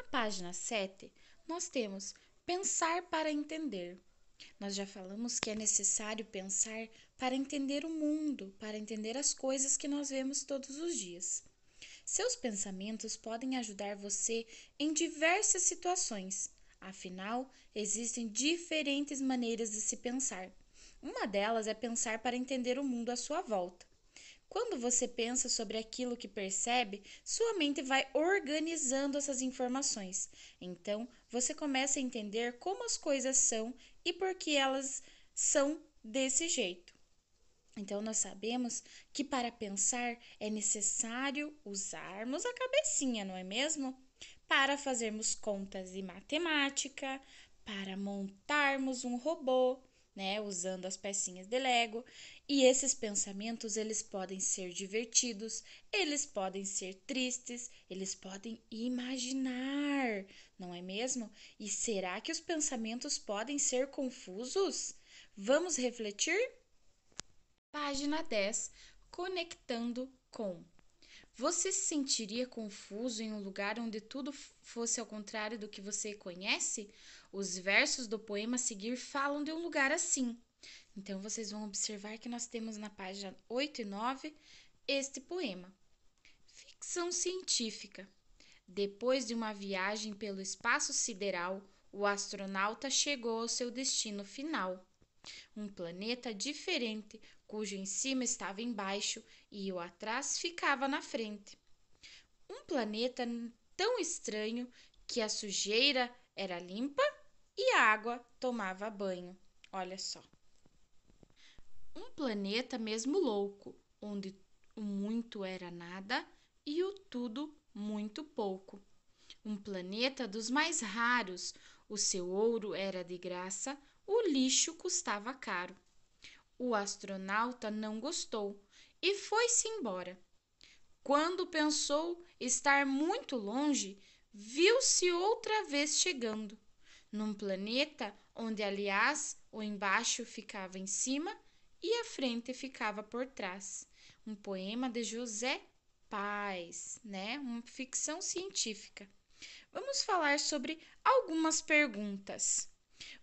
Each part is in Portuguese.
Na página 7, nós temos pensar para entender. Nós já falamos que é necessário pensar para entender o mundo, para entender as coisas que nós vemos todos os dias. Seus pensamentos podem ajudar você em diversas situações. Afinal, existem diferentes maneiras de se pensar. Uma delas é pensar para entender o mundo à sua volta. Quando você pensa sobre aquilo que percebe, sua mente vai organizando essas informações. Então, você começa a entender como as coisas são e por que elas são desse jeito. Então, nós sabemos que para pensar é necessário usarmos a cabecinha, não é mesmo? Para fazermos contas de matemática, para montarmos um robô, né, usando as pecinhas de Lego. E esses pensamentos, eles podem ser divertidos, eles podem ser tristes, eles podem imaginar, não é mesmo? E será que os pensamentos podem ser confusos? Vamos refletir? Página 10, conectando com você se sentiria confuso em um lugar onde tudo fosse ao contrário do que você conhece? Os versos do poema a seguir falam de um lugar assim. Então vocês vão observar que nós temos na página 8 e 9 este poema. Ficção científica. Depois de uma viagem pelo espaço sideral, o astronauta chegou ao seu destino final um planeta diferente, cujo em cima estava embaixo e o atrás ficava na frente. Um planeta tão estranho que a sujeira era limpa e a água tomava banho. Olha só. Um planeta mesmo louco, onde o muito era nada e o tudo muito pouco. Um planeta dos mais raros, o seu ouro era de graça, o lixo custava caro. O astronauta não gostou e foi-se embora. Quando pensou estar muito longe, viu-se outra vez chegando, num planeta onde, aliás, o embaixo ficava em cima e a frente ficava por trás. Um poema de José Paz, né? Uma ficção científica. Vamos falar sobre algumas perguntas.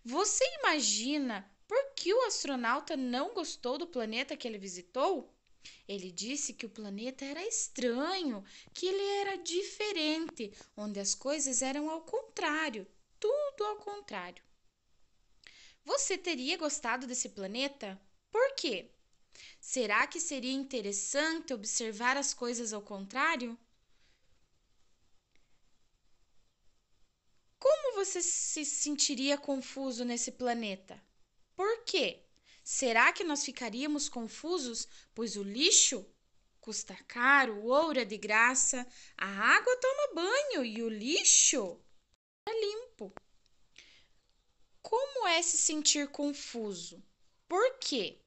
Você imagina por que o astronauta não gostou do planeta que ele visitou? Ele disse que o planeta era estranho, que ele era diferente, onde as coisas eram ao contrário, tudo ao contrário. Você teria gostado desse planeta? Por quê? Será que seria interessante observar as coisas ao contrário? você se sentiria confuso nesse planeta? Por quê? Será que nós ficaríamos confusos, pois o lixo custa caro, o ouro é de graça, a água toma banho e o lixo é limpo? Como é se sentir confuso? Por quê?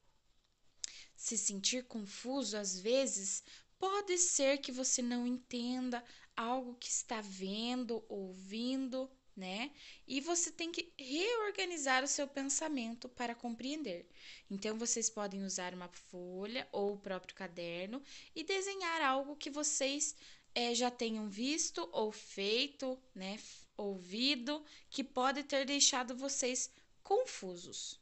Se sentir confuso às vezes pode ser que você não entenda algo que está vendo, ouvindo né? E você tem que reorganizar o seu pensamento para compreender. Então vocês podem usar uma folha ou o próprio caderno e desenhar algo que vocês é, já tenham visto ou feito, né? Ouvido, que pode ter deixado vocês confusos.